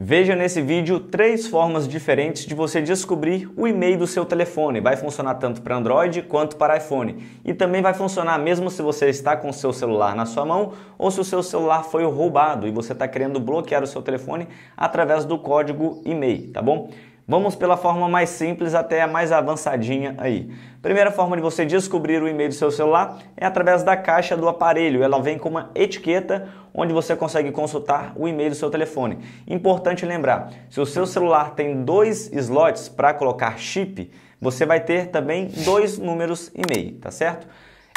Veja nesse vídeo três formas diferentes de você descobrir o e-mail do seu telefone. Vai funcionar tanto para Android quanto para iPhone. E também vai funcionar mesmo se você está com o seu celular na sua mão ou se o seu celular foi roubado e você está querendo bloquear o seu telefone através do código e-mail, tá bom? Vamos pela forma mais simples até a mais avançadinha aí. Primeira forma de você descobrir o e-mail do seu celular é através da caixa do aparelho. Ela vem com uma etiqueta onde você consegue consultar o e-mail do seu telefone. Importante lembrar, se o seu celular tem dois slots para colocar chip, você vai ter também dois números e-mail, tá certo?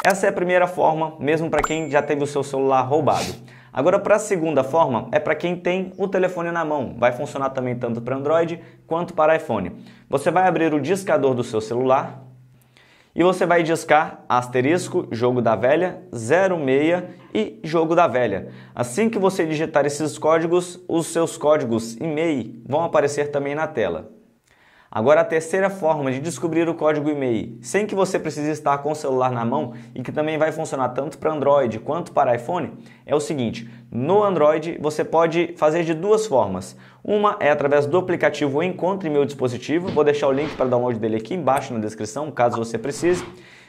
Essa é a primeira forma, mesmo para quem já teve o seu celular roubado. Agora, para a segunda forma, é para quem tem o telefone na mão. Vai funcionar também tanto para Android quanto para iPhone. Você vai abrir o discador do seu celular e você vai discar asterisco, jogo da velha, 06 e jogo da velha. Assim que você digitar esses códigos, os seus códigos e-mail vão aparecer também na tela. Agora, a terceira forma de descobrir o código e-mail, sem que você precise estar com o celular na mão e que também vai funcionar tanto para Android quanto para iPhone, é o seguinte: no Android você pode fazer de duas formas. Uma é através do aplicativo Encontre Meu Dispositivo, vou deixar o link para download dele aqui embaixo na descrição, caso você precise.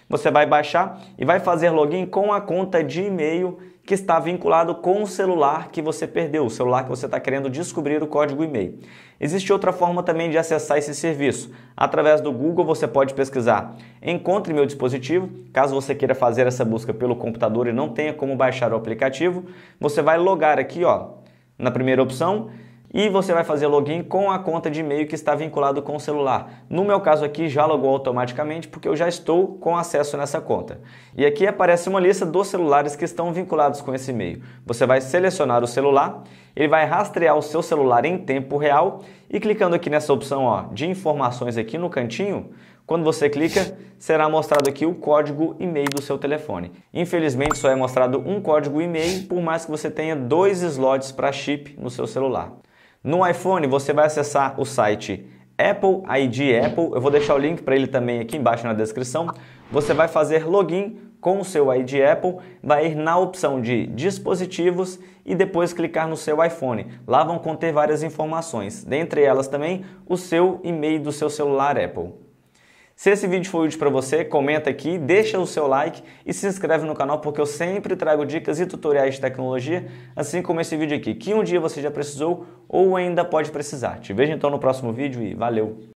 Você vai baixar e vai fazer login com a conta de e-mail que está vinculado com o celular que você perdeu, o celular que você está querendo descobrir o código e-mail. Existe outra forma também de acessar esse serviço. Através do Google você pode pesquisar Encontre meu dispositivo. Caso você queira fazer essa busca pelo computador e não tenha como baixar o aplicativo, você vai logar aqui ó, na primeira opção e você vai fazer login com a conta de e-mail que está vinculado com o celular. No meu caso aqui já logou automaticamente porque eu já estou com acesso nessa conta. E aqui aparece uma lista dos celulares que estão vinculados com esse e-mail. Você vai selecionar o celular, ele vai rastrear o seu celular em tempo real e clicando aqui nessa opção ó, de informações aqui no cantinho, quando você clica, será mostrado aqui o código e-mail do seu telefone. Infelizmente, só é mostrado um código e-mail, por mais que você tenha dois slots para chip no seu celular. No iPhone, você vai acessar o site Apple ID Apple. Eu vou deixar o link para ele também aqui embaixo na descrição. Você vai fazer login com o seu ID Apple, vai ir na opção de dispositivos e depois clicar no seu iPhone. Lá vão conter várias informações, dentre elas também o seu e-mail do seu celular Apple. Se esse vídeo foi útil para você, comenta aqui, deixa o seu like e se inscreve no canal porque eu sempre trago dicas e tutoriais de tecnologia, assim como esse vídeo aqui, que um dia você já precisou ou ainda pode precisar. Te vejo então no próximo vídeo e valeu!